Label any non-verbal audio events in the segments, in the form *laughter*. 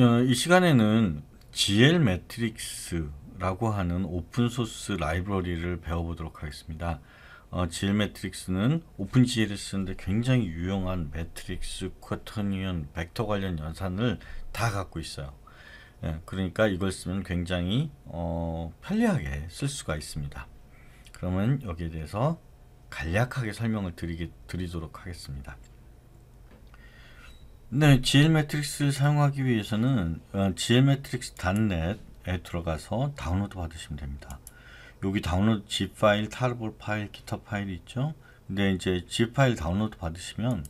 어, 이 시간에는 GL 매트릭스라고 하는 오픈소스 라이브러리를 배워보도록 하겠습니다. 어, GL 매트릭스는 오픈 GL을 쓰는데 굉장히 유용한 매트릭스, 쿼터니언, 벡터 관련 연산을 다 갖고 있어요. 예, 그러니까 이걸 쓰면 굉장히 어, 편리하게 쓸 수가 있습니다. 그러면 여기에 대해서 간략하게 설명을 드리게, 드리도록 하겠습니다. 네, GL 매트릭스를 사용하기 위해서는 GL 어, 매트릭스 단넷에 들어가서 다운로드 받으시면 됩니다. 여기 다운로드 zip 파일, 타르볼 파일, 기타 파일이 있죠. 근데 이제 zip 파일 다운로드 받으시면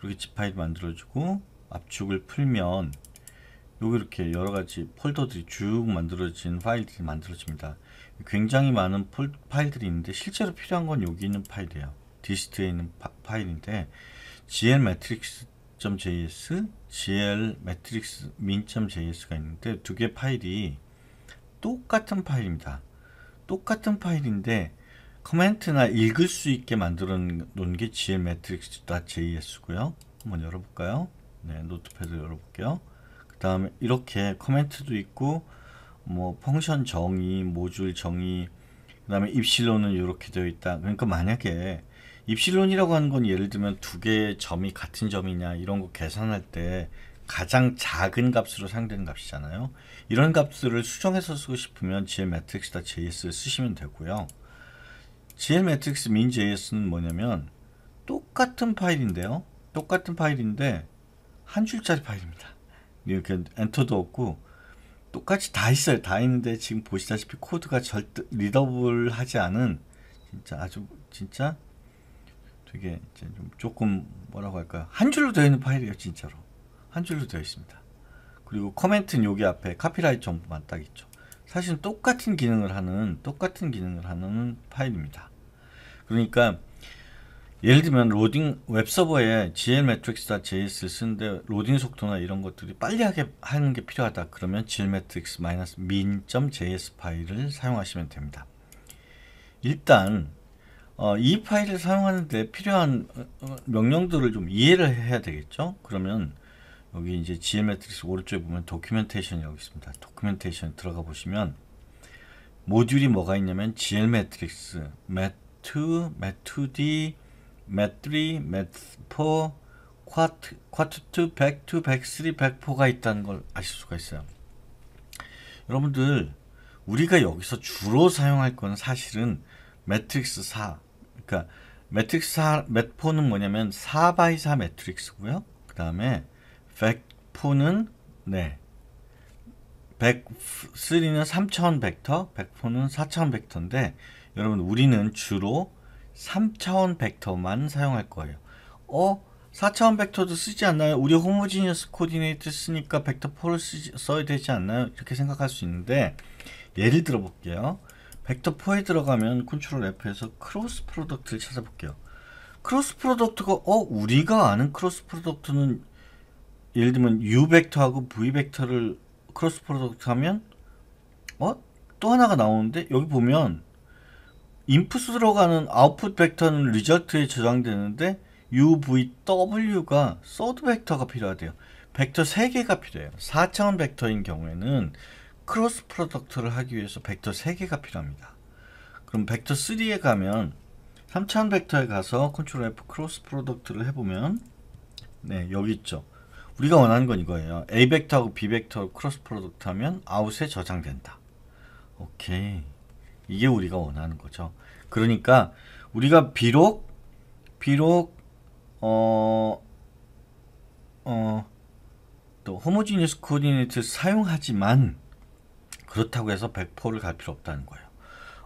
이렇게 zip 파일 만들어주고 압축을 풀면 여기 이렇게 여러 가지 폴더들이 쭉 만들어진 파일들이 만들어집니다. 굉장히 많은 폴, 파일들이 있는데 실제로 필요한 건 여기 있는 파일이에요. 디스트에 있는 파, 일인데 GL 매트릭스 m a t j s gl matrix min.js가 있는데 두 개 파일이 똑같은 파일입니다. 똑같은 파일인데 커멘트나 읽을 수 있게 만들어 놓은 게 gl matrix.js고요. 한번 열어볼까요? 네, 노트패드 열어볼게요. 그 다음에 이렇게 커멘트도 있고 뭐 펑션 정의, 모듈 정의, 그 다음에 입실로는 이렇게 되어 있다. 그러니까 만약에 입실론이라고 하는 건 예를 들면 두 개의 점이 같은 점이냐 이런 거 계산할 때 가장 작은 값으로 상대는 값이잖아요. 이런 값들을 수정해서 쓰고 싶으면 GL 매트릭스다 JS를 쓰시면 되고요. GL 매트릭스 min JS는 뭐냐면 똑같은 파일인데요. 똑같은 파일인데 한 줄짜리 파일입니다. 이렇게 엔터도 없고 똑같이 다 있어요. 다 있는데 지금 보시다시피 코드가 절대 리더블하지 않은 진짜 아주 진짜 되게 이제 좀 조금 뭐라고 할까요? 한 줄로 되어 있는 파일이에요, 진짜로. 한 줄로 되어 있습니다. 그리고 커멘트는 여기 앞에 카피라이트 정보만 딱 있죠. 사실 똑같은 기능을 하는 똑같은 기능을 하는 파일입니다. 그러니까 예를 들면 로딩 웹 서버에 GL m t r i 스나 JS를 쓰는데 로딩 속도나 이런 것들이 빨리 하게 하는 게 필요하다. 그러면 GL 매트릭스 min.js 파일을 사용하시면 됩니다. 일단 어, 이 파일을 사용하는데 필요한 명령들을 좀 이해를 해야 되겠죠? 그러면 여기 이제 GL 매트릭스 오른쪽에 보면 도큐멘테이션 여기 있습니다. 도큐멘테이션 들어가 보시면 모듈이 뭐가 있냐면 GL 매트릭스, 매트, 매트D, 매트리, 매트4, 쿼트, 쿼트2, 백2, 백3, 백4가 있다는 걸 아실 수가 있어요. 여러분들 우리가 여기서 주로 사용할 건 사실은 매트릭스 4, 그러니까 매트릭스 4, 맷포는 뭐냐면 4x4 매트릭스고요. 그 다음에 백포는 네. 103는 3000 벡터, 백포는4000 벡터인데 여러분 우리는 주로 3000 벡터만 사용할 거예요. 어? 4000 벡터도 쓰지 않나요? 우리 호모지니어스 코디네이트 쓰니까 벡터 포를 써야 되지 않나요? 이렇게 생각할 수 있는데 예를 들어 볼게요. 벡터 4에 들어가면 컨트롤 F에서 크로스 프로덕트를 찾아볼게요. 크로스 프로덕트가 어 우리가 아는 크로스 프로덕트는 예를 들면 U 벡터하고 V 벡터를 크로스 프로덕트 하면 어 또 하나가 나오는데 여기 보면 인풋 들어가는 아웃풋 벡터는 리절트에 저장되는데 UVW가 소드 벡터가 필요하대요. 벡터 3개가 필요해요. 4차원 벡터인 경우에는 크로스 프로덕트를 하기 위해서 벡터 3개가 필요합니다. 그럼 벡터 3에 가면 3차원 벡터에 가서 컨트롤 F 크로스 프로덕트를 해보면 네 여기 있죠. 우리가 원하는 건 이거예요. A 벡터하고 B 벡터 크로스 프로덕트 하면 아웃에 저장된다. 오케이. 이게 우리가 원하는 거죠. 그러니까 우리가 비록 비록 어 어 또 호모지니스 코디네이트 사용하지만 그렇다고 해서 1 0퍼를갈 필요 없다는 거예요.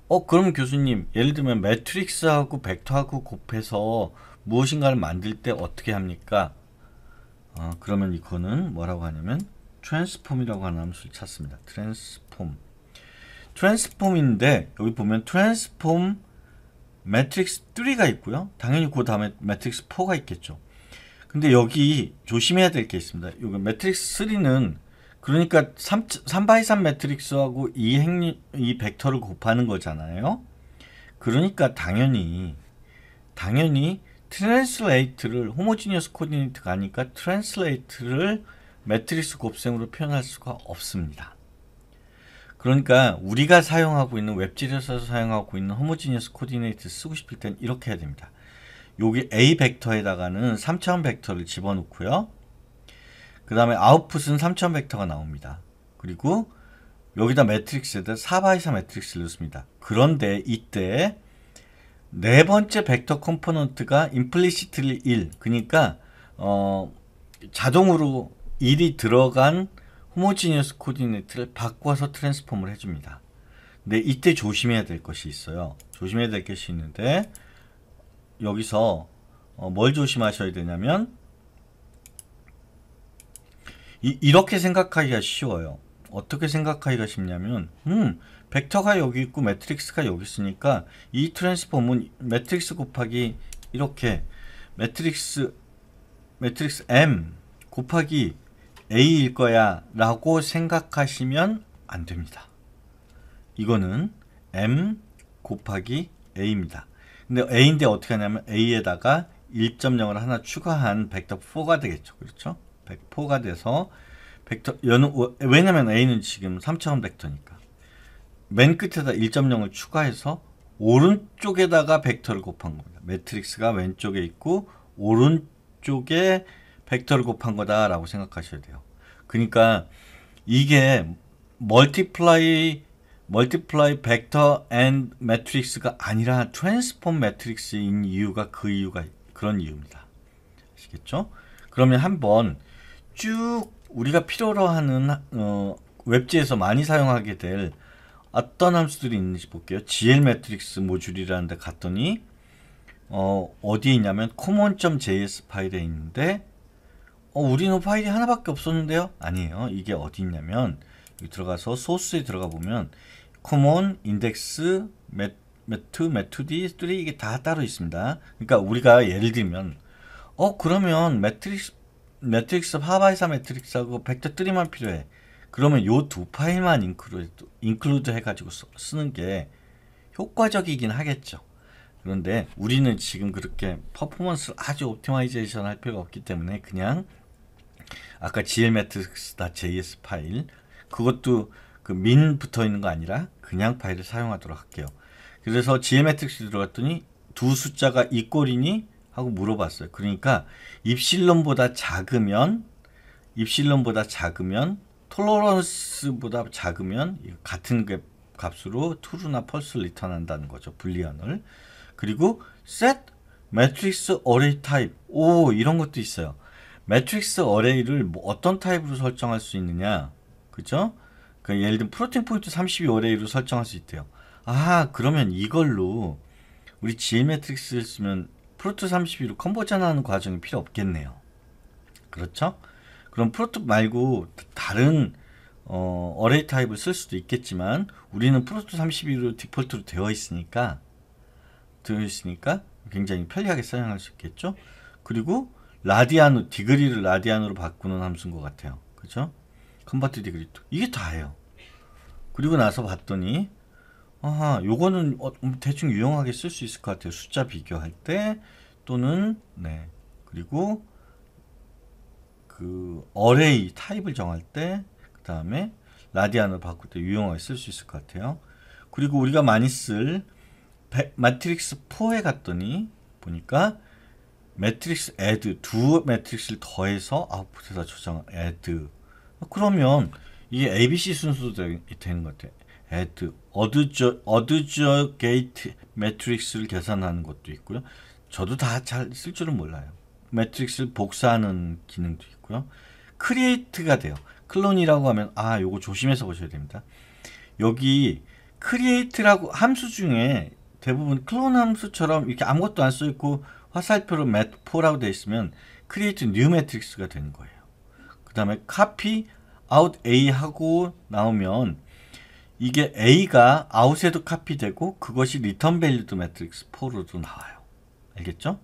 어, 그럼 교수님, 예를 들면 매트릭스하고 벡터하고 곱해서 무엇인가를 만들 때 어떻게 합니까? 어, 그러면 이거는 뭐라고 하냐면 트랜스폼이라고 하는 함수를 찾습니다. 트랜스폼. 트랜스폼인데 여기 보면 트랜스폼 매트릭스 3가 있고요. 당연히 그 다음에 매트릭스 4가 있겠죠. 근데 여기 조심해야 될 게 있습니다. 요거 매트릭스 3는 그러니까 3, 3x3 매트릭스하고 이 행, 이 벡터를 곱하는 거잖아요. 그러니까 당연히, 당연히 트랜슬레이트를, 호모지니어스 코디네이트가 아니까 트랜슬레이트를 매트릭스 곱셈으로 표현할 수가 없습니다. 그러니까 우리가 사용하고 있는 웹질에서 사용하고 있는 호모지니어스 코디네이트 쓰고 싶을 땐 이렇게 해야 됩니다. 여기 A 벡터에다가는 3차원 벡터를 집어넣고요. 그 다음에 아웃풋은 3 0 0 0벡터가 나옵니다. 그리고 여기다 매트릭스에다 4x4 매트릭스를 넣습니다. 그런데 이때 네 번째 벡터 컴포넌트가 implicitly 1 그러니까 어, 자동으로 1이 들어간 h o o o m g e e n u 호모 o 니어스 코디네이트를 바꿔서 트랜스폼을 해줍니다. 근데 이때 조심해야 될 것이 있어요. 조심해야 될 것이 있는데 여기서 어, 뭘 조심하셔야 되냐면 이, 렇게 생각하기가 쉬워요. 어떻게 생각하기가 쉽냐면 음 벡터가 여기 있고 매트릭스가 여기 있으니까 이 트랜스폼은 매트릭스 곱하기 이렇게 매트릭스 매트릭스 M 곱하기 A일 거야 라고 생각하시면 안 됩니다. 이거는 M 곱하기 A입니다. 근데 A인데 어떻게 하냐면 A에다가 1.0을 하나 추가한 벡터 4가 되겠죠. 그렇죠? 100포가 돼서 벡터 여는 왜냐면 a는 지금 3차원 벡터니까 맨 끝에다 1.0을 추가해서 오른쪽에다가 벡터를 곱한 겁니다. 매트릭스가 왼쪽에 있고 오른쪽에 벡터를 곱한 거다라고 생각하셔야 돼요. 그러니까 이게 멀티플라이 멀티플라이 벡터 앤 매트릭스가 아니라 트랜스폼 매트릭스인 이유가 그 이유가 그런 이유입니다. 아시겠죠? 그러면 한번 쭉 우리가 필요로 하는 어, 웹지에서 많이 사용하게 될 어떤 함수들이 있는지 볼게요. GL 매트릭스 모듈이라는 데 갔더니 어, 어디에 있냐면 common.js 파일에 있는데 어, 우리는 파일이 하나밖에 없었는데요? 아니에요. 이게 어디 있냐면 여기 들어가서 소스에 들어가 보면 common, index, met, met, met, 2 d 3 이게 다 따로 있습니다. 그러니까 우리가 예를 들면 어 그러면 매트릭스 매트릭스 파바이사 매트릭스하고 벡터 3만 필요해. 그러면 요 두 파일만 인클루드, 인클루드 해가지고 쓰, 는게 효과적이긴 하겠죠. 그런데 우리는 지금 그렇게 퍼포먼스를 아주 옵티마이제이션 할 필요가 없기 때문에 그냥 아까 glmatrix.js 파일 그것도 그 민 붙어 있는 거 아니라 그냥 파일을 사용하도록 할게요. 그래서 g l m a t r x 들어갔더니 두 숫자가 이꼴이니 하고 물어봤어요. 그러니까 입실론보다 작으면 입실론보다 작으면 톨러런스보다 작으면 같은 값으로 true나 false를 리턴한다는 거죠. 불리언을. 그리고 set matrix 매 r 릭스 어레이 타입. 오, 이런 것도 있어요. matrix a r r a y 를뭐 어떤 타입으로 설정할 수 있느냐. 그죠? 그 예를 들면 프로틴 포인트 32 r a y 로 설정할 수 있대요. 아, 그러면 이걸로 우리 G m t r i x 를 쓰면 프로토 32로 컨버전하는 과정이 필요 없겠네요. 그렇죠? 그럼 프로토 말고 다른 어, 어레이 타입을 쓸 수도 있겠지만 우리는 프로토 32로 디폴트로 되어 있으니까 되어 있으니까 굉장히 편리하게 사용할 수 있겠죠. 그리고 라디안으로 디그리를 라디안으로 바꾸는 함수인 것 같아요. 그죠? 컨버트 디그리 2 이게 다예요. 그리고 나서 봤더니 아하, 요거는 어, 음, 대충 유용하게 쓸 수 있을 것 같아요. 숫자 비교할 때 또는 네. 그리고 그 어레이 타입을 정할 때 그다음에 라디안으 바꿀 때 유용하게 쓸 수 있을 것 같아요. 그리고 우리가 많이 쓸 매트릭스 4에 갔더니 보니까 매트릭스 a d 두 매트릭스를 더해서 아웃풋에다 저장 a d 그러면 이게 ABC 순서도 되는 것 같아요. at 어드저 어드저 게이트 매트릭스를 계산하는 것도 있고요. 저도 다 잘 쓸 줄은 몰라요. 매트릭스를 복사하는 기능도 있고요. 크리에이트가 돼요. 클론이라고 하면 아, 요거 조심해서 보셔야 됩니다. 여기 크리에이트라고 함수 중에 대부분 클론 함수처럼 이렇게 아무것도 안 써 있고 화살표로 매트포라고 되어 있으면 크리에이트 뉴 매트릭스가 되는 거예요. 그 다음에 카피 아웃 A 하고 나오면 이게 A가 아웃에도 카피되고 그것이 리턴 밸류드 매트릭스 4로도 나와요. 알겠죠?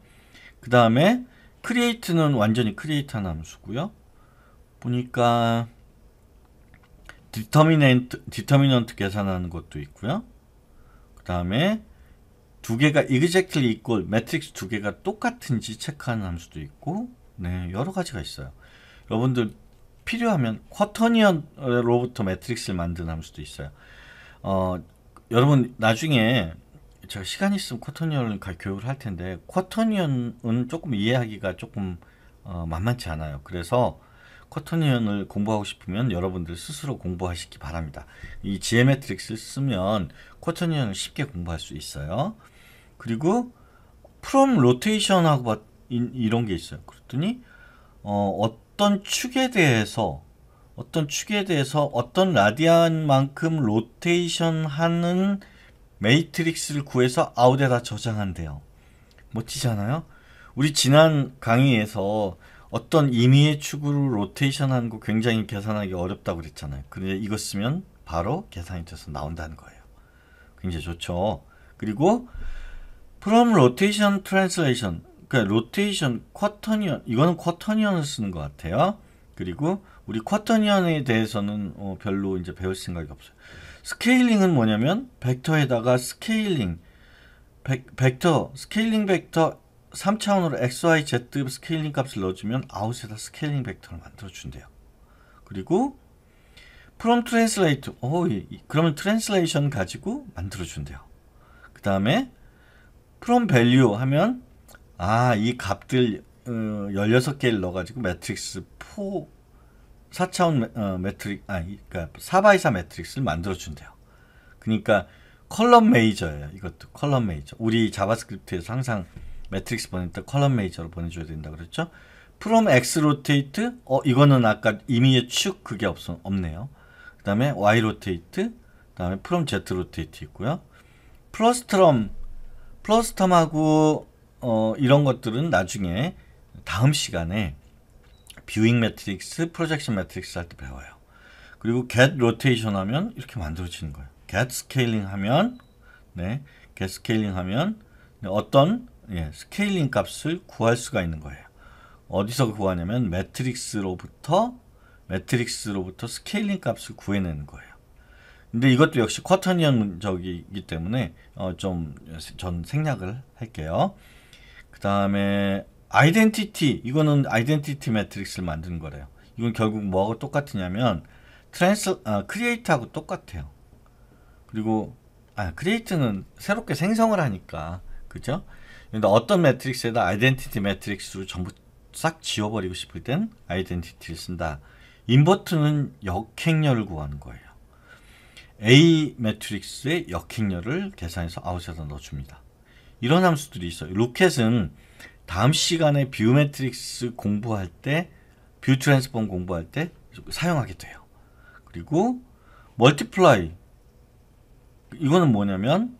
그 다음에 크리에이트는 완전히 크리에이트한 함수고요. 보니까 디터미넌트, 디터미넌트 계산하는 것도 있고요. 그 다음에 두 개가 exactly equal, 매트릭스 두 개가 똑같은지 체크하는 함수도 있고 네 여러 가지가 있어요. 여러분들 필요하면 쿼터니언로부터 매트릭스를 만드는 함수도 있어요. 어, 여러분 나중에 제가 시간 있으면 쿼터니언을 교육을 할 텐데 쿼터니언은 조금 이해하기가 조금 어, 만만치 않아요. 그래서 쿼터니언을 공부하고 싶으면 여러분들 스스로 공부하시기 바랍니다. 이 지혜 매트릭스를 쓰면 쿼터니언을 쉽게 공부할 수 있어요. 그리고 프롬 로테이션하고 이런 게 있어요. 그랬더니 어, 어 어떤 축에 대해서 어떤 축에 대해서 어떤 라디안만큼 로테이션 하는 매트릭스를 구해서 아웃에다 저장한대요. 멋지잖아요? 우리 지난 강의에서 어떤 임의의 축으로 로테이션 하는 거 굉장히 계산하기 어렵다고 그랬잖아요. 근데 그러니까 이거 쓰면 바로 계산이 돼서 나온다는 거예요. 굉장히 좋죠. 그리고 from rotation translation 그러니까 로테이션 쿼터니언 이거는 쿼터니언을 쓰는 것 같아요. 그리고 우리 쿼터니언에 대해서는 어, 별로 이제 배울 생각이 없어요. 스케일링은 뭐냐면 벡터에다가 스케일링 벡, 터 스케일링 벡터 3차원으로 x, y, z 스케일링 값을 넣어주면 아웃에다 스케일링 벡터를 만들어준대요. 그리고 from 프롬 트랜슬레이트 어 그러면 트랜슬레이션 가지고 만들어준대요. 그 다음에 from value 하면 아, 이 값들 어, 16개를 넣어가지고 매트릭스 4, 4차원 어, 매트릭, 아, 그러니까 4x4 매트릭스를 만들어준대요. 그러니까 컬럼 메이저예요. 이것도 컬럼 메이저. 우리 자바스크립트에서 항상 매트릭스 보낼 때 컬럼 메이저로 보내줘야 된다 그랬죠? from x rotate, 어, 이거는 아까 임의의 축 그게 없, 없네요. 그 다음에 y rotate, 그 다음에 from z rotate 있고요. 플러스트럼, 플러스텀하고 트 어, 이런 것들은 나중에 다음 시간에 뷰잉 매트릭스, 프로젝션 매트릭스 할 때 배워요. 그리고 get rotation 하면 이렇게 만들어지는 거예요. get scaling 하면 네, get scaling 하면 네, 어떤 예, 스케일링 값을 구할 수가 있는 거예요. 어디서 구하냐면 매트릭스로부터 매트릭스로부터 스케일링 값을 구해내는 거예요. 근데 이것도 역시 쿼터니언 적이기 때문에 어, 좀전 생략을 할게요. 그다음에 아이덴티티 이거는 아이덴티티 매트릭스를 만드는 거래요. 이건 결국 뭐하고 똑같으냐면 트랜스 아, 크리에이트하고 똑같아요. 그리고 아, 크리에이트는 새롭게 생성을 하니까 그죠? 근데 어떤 매트릭스에다 아이덴티티 매트릭스로 전부 싹 지워버리고 싶을 땐 아이덴티티를 쓴다. 인버트는 역행렬을 구하는 거예요. A 매트릭스의 역행렬을 계산해서 아웃에다 넣어줍니다. 이런 함수들이 있어요. 로켓은 다음 시간에 뷰메트릭스 공부할 때, 뷰 트랜스폼 공부할 때 사용하게 돼요. 그리고 멀티플라이 이거는 뭐냐면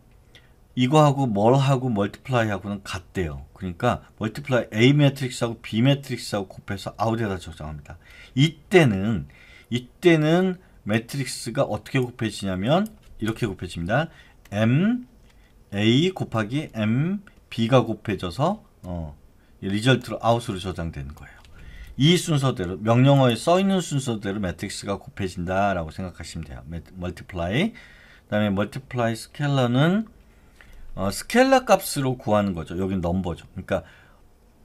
이거하고 뭘하고 멀티플라이하고는 같대요. 그러니까 멀티플라이 A 매트릭스하고 B 매트릭스하고 곱해서 아웃에다 저장합니다. 이때는 이때는 매트릭스가 어떻게 곱해지냐면 이렇게 곱해집니다. M a 곱하기 m b가 곱해져서 어, 리절트로 아웃으로 저장된 거예요. 이 순서대로 명령어에 써 있는 순서대로 매트릭스가 곱해진다라고 생각하시면 돼요. 멀티플라이. 그다음에 멀티플라이 스켈러는 어, 스켈러 값으로 구하는 거죠. 여기 넘버죠. 그러니까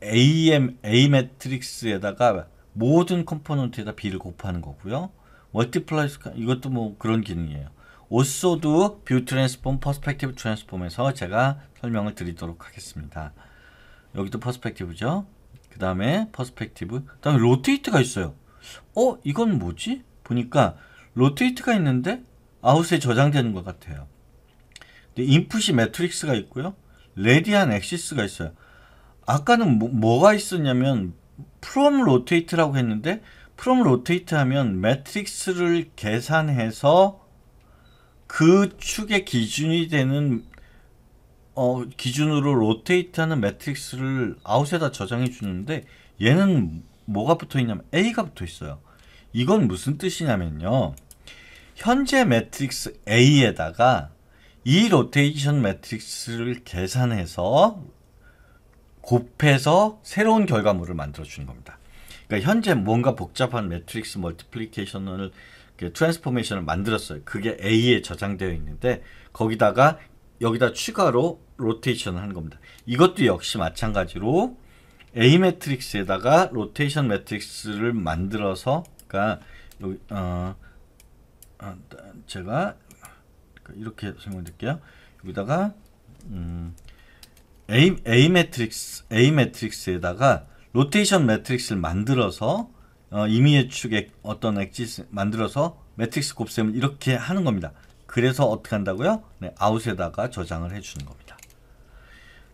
AM A 매트릭스에다가 모든 컴포넌트에다 B를 곱하는 거고요. 멀티플라이 스켈러 이것도 뭐 그런 기능이에요. 오소드 뷰 트랜스폼 퍼스펙티브 트랜스폼에서 제가 설명을 드리도록 하겠습니다. 여기도 퍼스펙티브죠. 그 다음에 퍼스펙티브 그 다음에 로테이트가 있어요. 어? 이건 뭐지? 보니까 로테이트가 있는데 아웃에 저장되는 것 같아요. 근데 인풋이 매트릭스가 있고요. 레디안 엑시스가 있어요. 아까는 뭐, 뭐가 있었냐면 프롬 로테이트라고 했는데 프롬 로테이트 하면 매트릭스를 계산해서 그 축의 기준이 되는 어, 기준으로 로테이트하는 매트릭스를 아웃에다 저장해 주는데 얘는 뭐가 붙어 있냐면 A가 붙어 있어요. 이건 무슨 뜻이냐면요. 현재 매트릭스 A에다가 이 로테이션 매트릭스를 계산해서 곱해서 새로운 결과물을 만들어 주는 겁니다. 그러니까 현재 뭔가 복잡한 매트릭스 멀티플리케이션을 그 트랜스포메이션을 만들었어요. 그게 A에 저장되어 있는데 거기다가 여기다 추가로 로테이션을 하는 겁니다. 이것도 역시 마찬가지로 A 매트릭스에다가 로테이션 매트릭스를 만들어서 그러니까 여기 어, 어 제가 이렇게 설명드릴게요. 여기다가 음, A A 매트릭스 A 매트릭스에다가 로테이션 매트릭스를 만들어서 어, 임의의 축에 어떤 액지스 만들어서 매트릭스 곱셈을 이렇게 하는 겁니다. 그래서 어떻게 한다고요? 네, 아웃에다가 저장을 해주는 겁니다.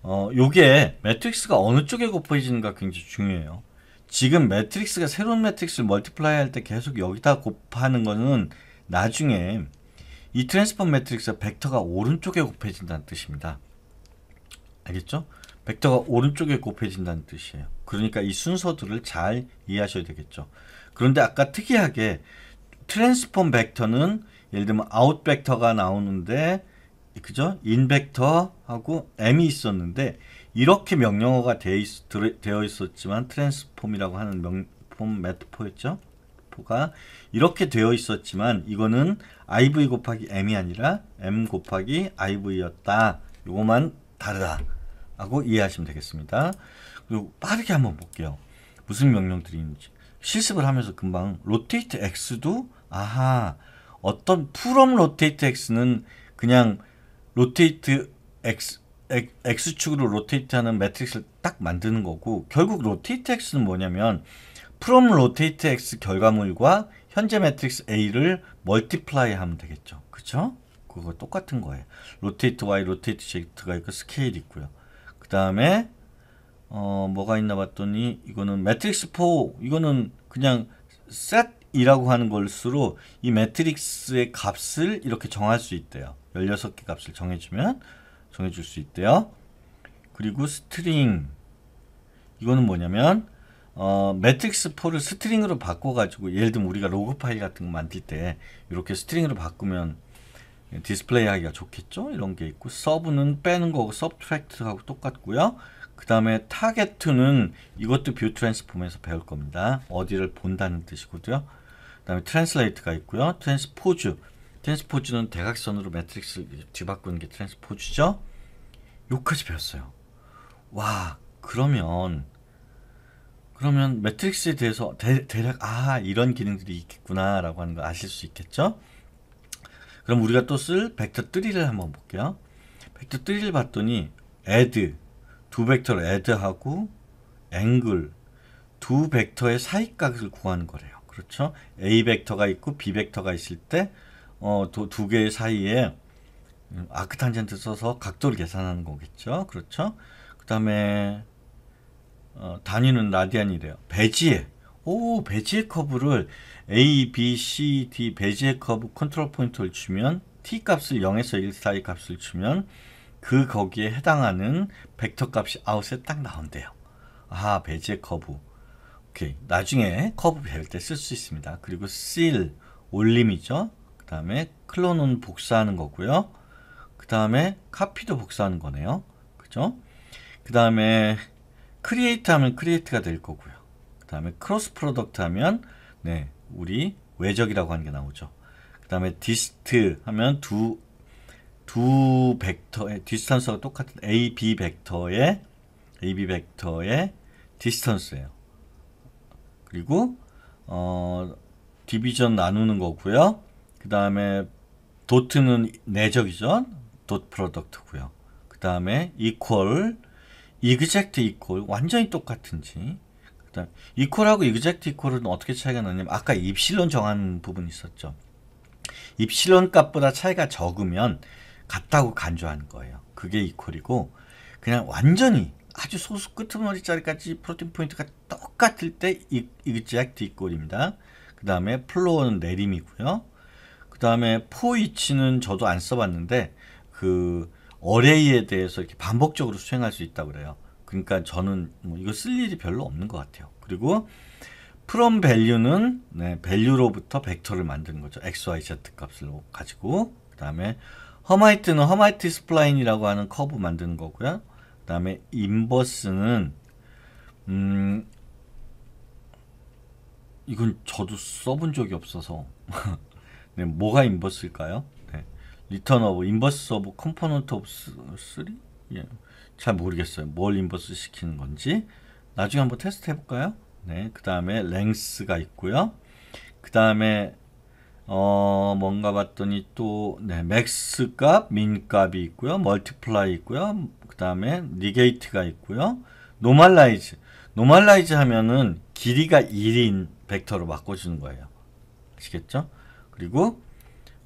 어, 요게 매트릭스가 어느 쪽에 곱해지는가 굉장히 중요해요. 지금 매트릭스가 새로운 매트릭스를 멀티플라이 할 때 계속 여기다 곱하는 거는 나중에 이 트랜스폼 매트릭스 벡터가 오른쪽에 곱해진다는 뜻입니다. 알겠죠? 벡터가 오른쪽에 곱해진다는 뜻이에요. 그러니까 이 순서들을 잘 이해하셔야 되겠죠. 그런데 아까 특이하게 트랜스폼 벡터는 예를 들면 아웃 벡터가 나오는데 그죠? 인 벡터하고 m이 있었는데 이렇게 명령어가 되어 있었지만 트랜스폼이라고 하는 명폼 매트포였죠. 포가 이렇게 되어 있었지만 이거는 iv 곱하기 m이 아니라 m 곱하기 iv였다. 요것만 다르다. 라고 이해하시면 되겠습니다. 그리고 빠르게 한번 볼게요. 무슨 명령들이 있는지. 실습을 하면서 금방 로테이트 x도 아하 어떤 풀럼 로테이트 x는 그냥 로테이트 x x축으로 로테이트하는 매트릭스를 딱 만드는 거고 결국 로테이트 x는 뭐냐면 프롬 로테이트 x 결과물과 현재 매트릭스 a를 멀티플라이 하면 되겠죠. 그렇 그거 똑같은 거예요. 로테이트 y, 로테이트 z가 있고 스케일 있고요. 다음에 어 뭐가 있나 봤더니 이거는 매트릭스 4 이거는 그냥 셋이라고 하는 걸수록 이 매트릭스의 값을 이렇게 정할 수 있대요. 16개 값을 정해주면 정해줄 수 있대요. 그리고 스트링 이거는 뭐냐면 어, 매트릭스 4를 스트링으로 바꿔가지고 예를 들면 우리가 로그 파일 같은 거 만들 때 이렇게 스트링으로 바꾸면 디스플레이 하기가 좋겠죠 이런 게 있고 서브는 빼는 거고 서브트랙트하고 똑같고요 그 다음에 타겟2는 이것도 뷰 트랜스폼에서 배울 겁니다 어디를 본다는 뜻이고요 그 다음에 트랜슬레이트가 있고요 트랜스포즈 트랜스포즈는 대각선으로 매트릭스 뒤바꾸는 게 트랜스포즈죠 요까지 배웠어요 와 그러면 그러면 매트릭스에 대해서 대, 략아 이런 기능들이 있겠구나 라고 하는 거 아실 수 있겠죠 그럼 우리가 또 쓸 벡터 3를 한번 볼게요. 벡터 3를 봤더니 add 두 벡터를 add하고 angle 두 벡터의 사이각을 구하는 거래요. 그렇죠? a 벡터가 있고 b 벡터가 있을 때두 어, 개의 사이에 아크 탄젠트 써서 각도를 계산하는 거겠죠. 그렇죠? 그 다음에 어, 단위는 라디안이래요. 배지에 오 베지의 커브를 A, B, C, D 베지의 커브 컨트롤 포인트를 주면 t 값을 0에서 1 사이 값을 주면 그 거기에 해당하는 벡터 값이 아웃에 딱 나온대요. 아 베지의 커브 오케이 나중에 커브 배울 때 쓸 수 있습니다. 그리고 seal 올림이죠. 그 다음에 클론은 복사하는 거고요. 그 다음에 카피도 복사하는 거네요. 그죠? 그 다음에 크리에이트 하면 크리에이트가 될 거고요. 다음에 크로스 프로덕트 하면 네, 우리 외적이라고 하는 게 나오죠. 그 다음에 디스트 하면 두, 두 벡터의 디스턴스가 똑같은 A, B 벡터의 A, B 벡터의 디스턴스예요. 그리고 어, 디비전 나누는 거고요. 그 다음에 도트는 내적이죠. 도트 프로덕트고요. 그 다음에 이퀄, 이그젝트 이퀄 완전히 똑같은지 그다음 이퀄하고 이 x a c t 이퀄은 어떻게 차이가 나냐면 아까 입실론 정한 부분 있었죠. 입실론 값보다 차이가 적으면 같다고 간주한 거예요. 그게 이퀄이고 그냥 완전히 아주 소수 끄트머리짜리까지 프로틴 포인트가 똑같을 때이 x a c t 이퀄입니다. 그 다음에 플로어는 내림이고요. 그 다음에 포위치는 저도 안 써봤는데 그 어레이에 대해서 이렇게 반복적으로 수행할 수 있다고 그래요. 그러니까 저는 뭐 이거 쓸 일이 별로 없는 것 같아요. 그리고 from value는 네, value로부터 벡터를 만드는 거죠. x, y, z 값을 가지고 그 다음에 허마이트는 허마이트 스플라인이라고 하는 커브 만드는 거고요. 그 다음에 인버스는 음 이건 저도 써 본 적이 없어서 *laughs* 네, 뭐가 인버스일까요? 리턴 오브 인버스 오브 컴포넌트 오브 쓰잘 모르겠어요. 뭘 인버스 시키는 건지. 나중에 한번 테스트 해볼까요? 네, 그 다음에 랭스가 있고요. 그 다음에 어 뭔가 봤더니 또 네, 맥스 값, 민 값이 있고요. 멀티플라이 있고요. 그 다음에 니게이트가 있고요. 노멀라이즈. 노멀라이즈 하면은 길이가 1인 벡터로 바꿔주는 거예요. 아시겠죠? 그리고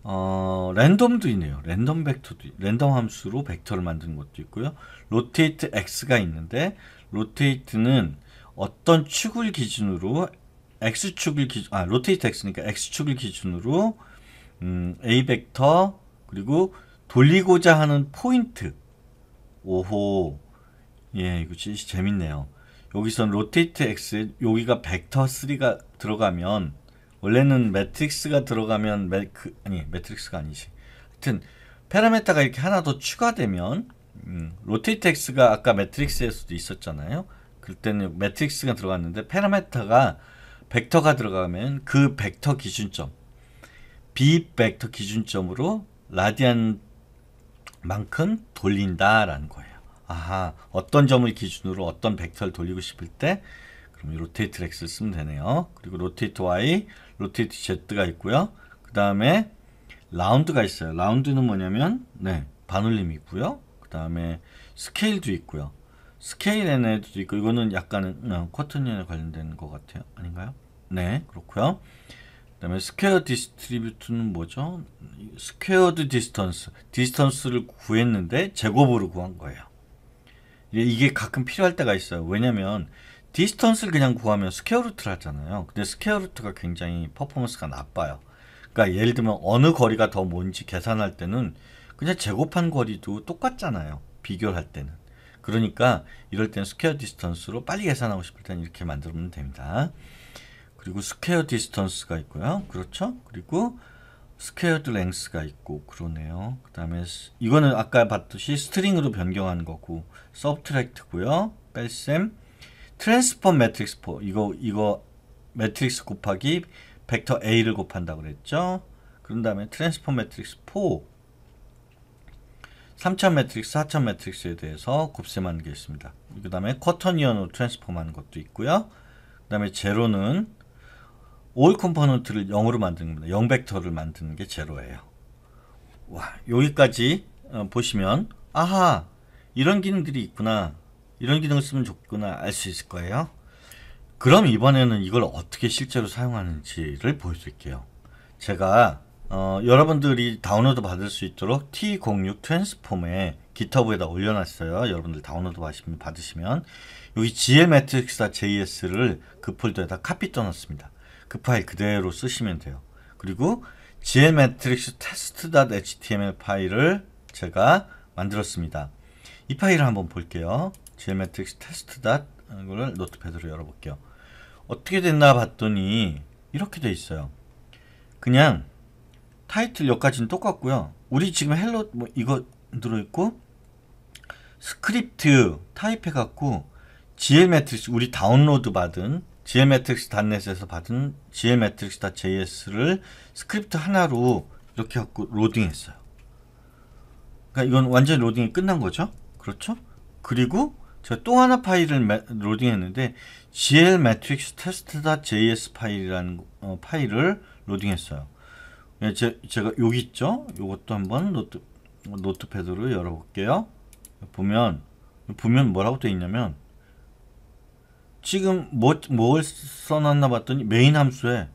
어, 랜덤도 있네요. 랜덤 벡터도 랜덤 함수로 벡터를 만드는 것도 있고요. 로테이트 x가 있는데 로테이트는 어떤 축을 기준으로 x축을 기준 아 로테이트 x니까 x축을 기준으로 음, a 벡터 그리고 돌리고자 하는 포인트 오호 예 이거 진짜 재밌네요 여기선 로테이트 x 여기가 벡터 3가 들어가면 원래는 매트릭스가 들어가면 매, 크 그, 아니 매트릭스가 아니지 하여튼 파라메타가 이렇게 하나 더 추가되면 음, 로테이텍스가 아까 매트릭스에서도 있었잖아요. 그때는 매트릭스가 들어갔는데 페라메타가 벡터가 들어가면 그 벡터 기준점 B 벡터 기준점으로 라디안만큼 돌린다라는 거예요. 아하, 어떤 점을 기준으로 어떤 벡터를 돌리고 싶을 때 그럼 로테이트 X를 쓰면 되네요. 그리고 로테이트 Y, 로테이트 Z가 있고요. 그 다음에 라운드가 있어요. 라운드는 뭐냐면 네, 반올림이고요. 그 다음에 스케일도 있고요. 스케일 NL도 있고 이거는 약간은 음, 어, 쿼터니언에 관련된 것 같아요. 아닌가요? 네 그렇고요. 그 다음에 스퀘어 디스트리뷰트는 뭐죠? 스퀘어드 디스턴스 디스턴스를 구했는데 제곱으로 구한 거예요. 이게 가끔 필요할 때가 있어요. 왜냐면 디스턴스를 그냥 구하면 스퀘어 루트를 하잖아요. 근데 스퀘어 루트가 굉장히 퍼포먼스가 나빠요. 그러니까 예를 들면 어느 거리가 더 먼지 계산할 때는 그냥 제곱한 거리도 똑같잖아요. 비교를 할 때는. 그러니까 이럴 때는 스퀘어 디스턴스로 빨리 계산하고 싶을 때는 이렇게 만들면 됩니다. 그리고 스퀘어 디스턴스가 있고요. 그렇죠? 그리고 스퀘어드 랭스가 있고 그러네요. 그 다음에 이거는 아까 봤듯이 스트링으로 변경하는 거고 서브트랙트고요. 뺄셈 트랜스폼 매트릭스 포 이거 이거 매트릭스 곱하기 벡터 A를 곱한다고 그랬죠. 그런 다음에 트랜스폼 매트릭스 4 3차 매트릭스, 4차 매트릭스에 대해서 곱셈하는 게 있습니다. 그 다음에 쿼터니언으로 트랜스폼하는 것도 있고요. 그 다음에 제로는 올 컴포넌트를 0으로 만드는 겁니다. 0 벡터를 만드는 게 제로예요. 와 여기까지 어, 보시면 아하 이런 기능들이 있구나 이런 기능을 쓰면 좋구나 알 수 있을 거예요. 그럼 이번에는 이걸 어떻게 실제로 사용하는지를 보여드릴게요. 제가 어, 여러분들이 다운로드 받을 수 있도록 T06 트랜스폼에 기타브에다 올려놨어요. 여러분들 다운로드 받으시면 여기 gmx.js를 그 폴더에다 카피 떠놨습니다. 그 파일 그대로 쓰시면 돼요. 그리고 gmx test.html 파일을 제가 만들었습니다. 이 파일을 한번 볼게요. gmx test. 이거를 노트패드로 열어볼게요. 어떻게 됐나 봤더니 이렇게 돼 있어요. 그냥 타이틀 여기까지는 똑같고요. 우리 지금 헬로 뭐 이거 들어있고 스크립트 타입해갖고 GL 매트릭스 우리 다운로드 받은 GL 매트릭스 단넷에서 받은 GL 매트릭스 .js를 스크립트 하나로 이렇게 갖고 로딩했어요. 그러니까 이건 완전 로딩이 끝난 거죠. 그렇죠? 그리고 제가 또 하나 파일을 로딩했는데 GL 매트릭스 테스트 .js 파일이라는 어, 파일을 로딩했어요. 예, 제, 제가 여기 있죠? 이것도 한번 노트, 노트패드를 열어볼게요. 보면, 보면 뭐라고 되어 있냐면, 지금 뭐, 뭘 써놨나 봤더니 메인 함수에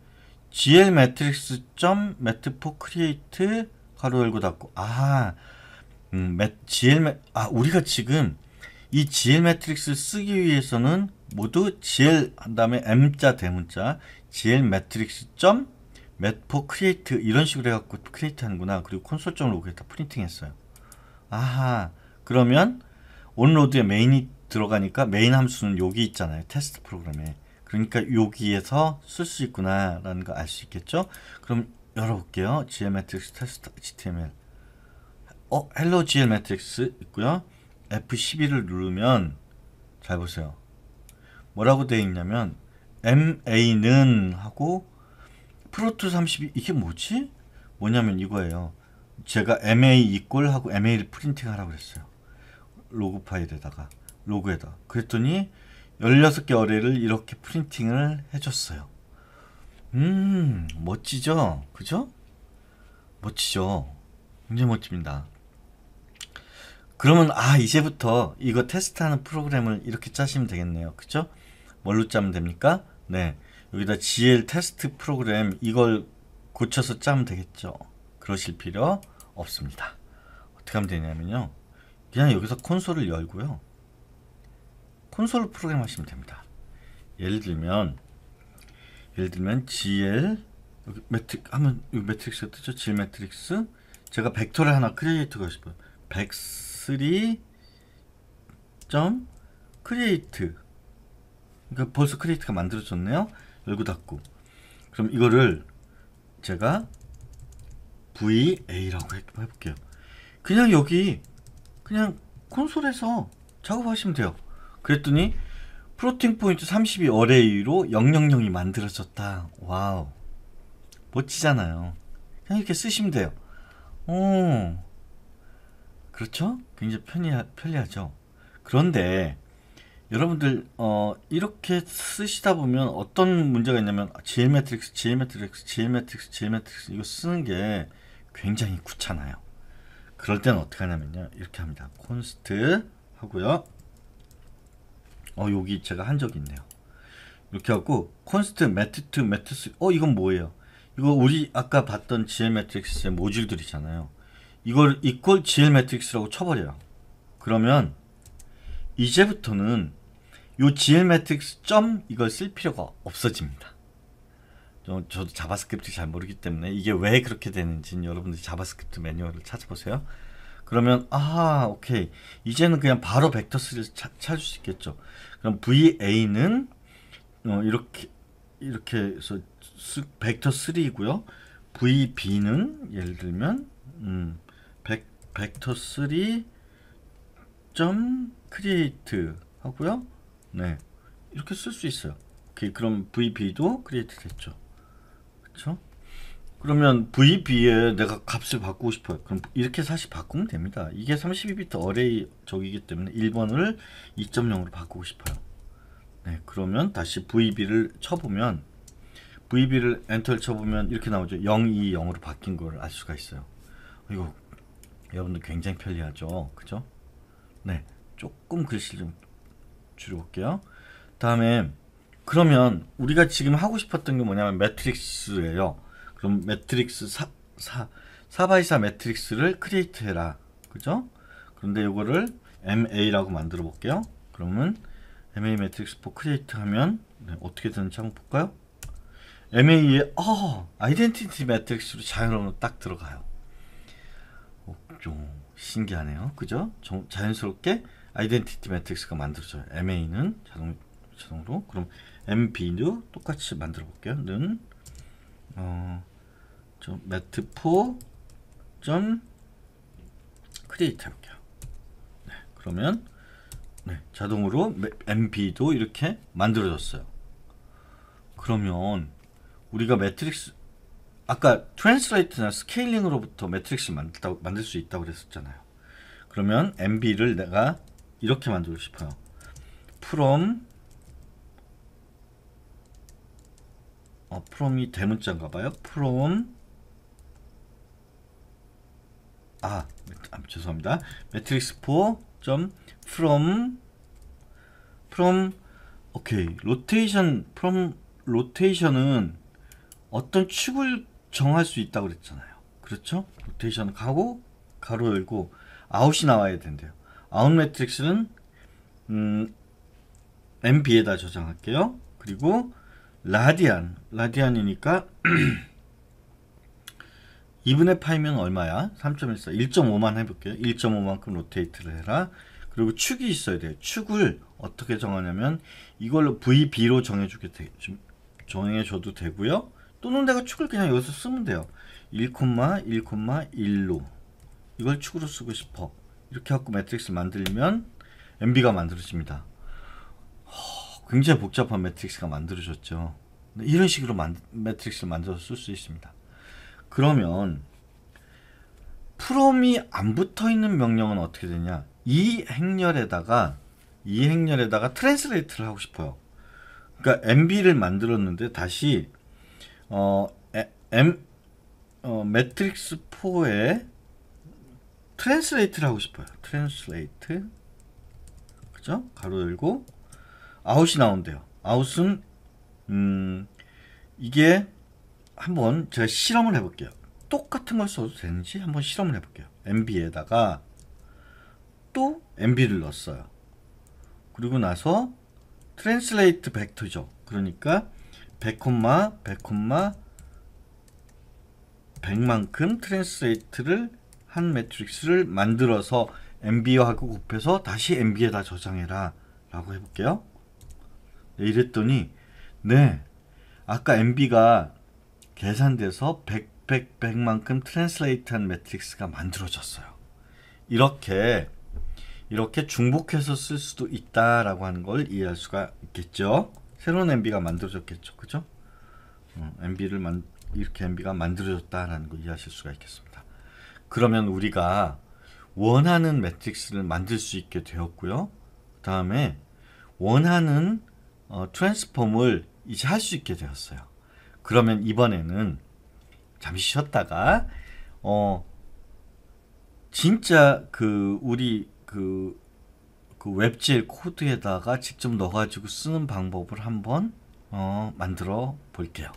gl matrix mat4 create 가로 열고 닫고 아 음, gl 아 우리가 지금 이 gl matrix를 쓰기 위해서는 모두 gl 한 다음에 m자 대문자 gl matrix 점 맷포 크리에이트 이런 식으로 해갖고 크리에이트 하는구나 그리고 콘솔점으 로그에다 프린팅했어요 아하 그러면 온로드에 메인이 들어가니까 메인 함수는 여기 있잖아요 테스트 프로그램에 그러니까 여기에서 쓸 수 있구나 라는 거 알 수 있겠죠 그럼 열어볼게요 g m e t r i c s test html 어 hello g m e t r i c 있고요 F11을 누르면 잘 보세요 뭐라고 되어 있냐면 MA는 하고 프로트 32 이게 뭐지? 뭐냐면 이거예요. 제가 MA 이꼴 하고 MA를 프린팅 하라고 그랬어요. 로그 파일에다가 로그에다. 그랬더니 16개 어레를 이렇게 프린팅을 해줬어요. 음 멋지죠? 그죠? 멋지죠? 굉장히 멋집니다. 그러면 아 이제부터 이거 테스트하는 프로그램을 이렇게 짜시면 되겠네요. 그죠? 뭘로 짜면 됩니까? 네. 여기다 GL 테스트 프로그램 이걸 고쳐서 짜면 되겠죠. 그러실 필요 없습니다. 어떻게 하면 되냐면요. 그냥 여기서 콘솔을 열고요. 콘솔 프로그램 하시면 됩니다. 예를 들면 예를 들면 GL 여기 매트릭 하면 여기 매트릭스가 뜨죠. GL 매트릭스 제가 벡터를 하나 크리에이트가 싶어요. 1 0 3점 크리에이트 그러니까 벌써 크리에이트가 만들어졌네요. 열고 닫고 그럼 이거를 제가 VA라고 해볼게요 그냥 여기 그냥 콘솔에서 작업하시면 돼요 그랬더니 프로팅 포인트 32 어레이로 000이 만들어졌다 와우 멋지잖아요 그냥 이렇게 쓰시면 돼요 오 어. 그렇죠? 굉장히 편리하, 편리하죠 그런데 여러분들 어, 이렇게 쓰시다 보면 어떤 문제가 있냐면 GL 아, 매트릭스, GL 매트릭스, GL 매트릭스, GL 매트릭스 이거 쓰는 게 굉장히 귀찮아요. 그럴 때는 어떻게 하냐면요. 이렇게 합니다. 콘스트 하고요. 어 여기 제가 한 적이 있네요. 이렇게 하고 콘스트 매트트 매트스 어 이건 뭐예요? 이거 우리 아까 봤던 GL 매트릭스의 모듈들이잖아요. 이걸 이퀄 GL 매트릭스라고 쳐버려요. 그러면 이제부터는 요 GL m 매트릭스 점 이걸 쓸 필요가 없어집니다. 저, 저도 자바스크립트 잘 모르기 때문에 이게 왜 그렇게 되는지는 여러분들 자바스크립트 매뉴얼을 찾아보세요. 그러면 아 오케이 이제는 그냥 바로 벡터스를 찾을 수 있겠죠. 그럼 VA는 어, 이렇게 이렇게 해서 벡터 3이고요. VB는 예를 들면 음, 벡, 벡터 3점 크리에이트 하고요. 네. 이렇게 쓸 수 있어요. 오케이. 그, 그럼 VB도 크리에이트 됐죠. 그렇죠? 그러면 VB에 내가 값을 바꾸고 싶어요. 그럼 이렇게 사실 바꾸면 됩니다. 이게 32비트 어레이 저기기 때문에 1번을 2.0으로 바꾸고 싶어요. 네, 그러면 다시 VB를 쳐보면 VB를 엔터를 쳐보면 이렇게 나오죠. 020으로 바뀐 걸 알 수가 있어요. 이거 여러분들 굉장히 편리하죠. 그죠? 네. 조금 글씨를 좀 줄여볼게요. 다음에 그러면 우리가 지금 하고 싶었던 게 뭐냐면 매트릭스예요. 그럼 매트릭스 4, 4, 4x4 매트릭스를 크리에이트 해라. 그죠? 그런데 이거를 MA라고 만들어 볼게요. 그러면 MA 매트릭스 4 크리에이트 하면 네, 어떻게 되는지 한번 볼까요? MA의 어, 아이덴티티 매트릭스로 자연으로 딱 들어가요. 오, 좀 신기하네요. 그죠? 자연스럽게 아이덴티티 매트릭스가 만들어져요. MA는 자동, 자동으로. 그럼 MB도 똑같이 만들어 볼게요. 는, 어, 좀, 매트4, 점, 크리에이트 해볼게요. 네, 그러면, 네, 자동으로 MB도 이렇게 만들어졌어요. 그러면, 우리가 매트릭스, 아까 트랜스레이트나 스케일링으로부터 매트릭스 만들, 만들 수 있다고 그랬었잖아요. 그러면 MB를 내가 이렇게 만들고 싶어요. from 어, from이 대문자인가 봐요. from 아, 아 죄송합니다. 매트릭스 4 from from 오케이. 로테이션 from 로테이션은 어떤 축을 정할 수 있다고 그랬잖아요. 그렇죠? 로테이션 가고 가로 열고 아웃이 나와야 된대요. 아웃 매트릭스는 음, MB에다 저장할게요. 그리고 라디안, 라디안이니까 2분의 *clears throat* 파이면 얼마야? 3.14, 1.5만 해볼게요. 1.5만큼 로테이트를 해라. 그리고 축이 있어야 돼요. 축을 어떻게 정하냐면 이걸로 VB로 정해주게 되, 정해줘도 되고요. 또는 내가 축을 그냥 여기서 쓰면 돼요. 1, 1, 1로 이걸 축으로 쓰고 싶어. 이렇게 하고 매트릭스 만들면 MB가 만들어집니다. 굉장히 복잡한 매트릭스가 만들어졌죠. 이런 식으로 매트릭스를 만들어서 쓸 수 있습니다. 그러면 프롬이 안 붙어 있는 명령은 어떻게 되냐? 이 행렬에다가 이 행렬에다가 트랜스레이트를 하고 싶어요. 그러니까 MB를 만들었는데 다시 어, M 어, 매트릭스 4의 트랜스레이트를 하고 싶어요. 트랜스레이트 그죠? 가로 열고 아웃이 나온대요. 아웃은 음 이게 한번 제가 실험을 해볼게요. 똑같은 걸 써도 되는지 한번 실험을 해볼게요. MB에다가 또 MB를 넣었어요. 그리고 나서 트랜스레이트 벡터죠. 그러니까 100콤마 100콤마 100만큼 트랜스레이트를 한 매트릭스를 만들어서 MB하고 곱해서 다시 MB에다 저장해라 라고 해볼게요. 네, 이랬더니 네 아까 MB가 계산돼서 100, 100, 100만큼 트랜스레이트한 매트릭스가 만들어졌어요. 이렇게 이렇게 중복해서 쓸 수도 있다라고 하는 걸 이해할 수가 있겠죠. 새로운 MB가 만들어졌겠죠. 그죠? 어, MB를 만, 이렇게 MB가 만들어졌다라는 거 이해하실 수가 있겠습니다. 그러면 우리가 원하는 매트릭스를 만들 수 있게 되었고요. 그 다음에 원하는 어, 트랜스폼을 이제 할 수 있게 되었어요. 그러면 이번에는 잠시 쉬었다가 어 진짜 그 우리 그, 그 웹젤 코드에다가 직접 넣어가지고 쓰는 방법을 한번 어, 만들어 볼게요.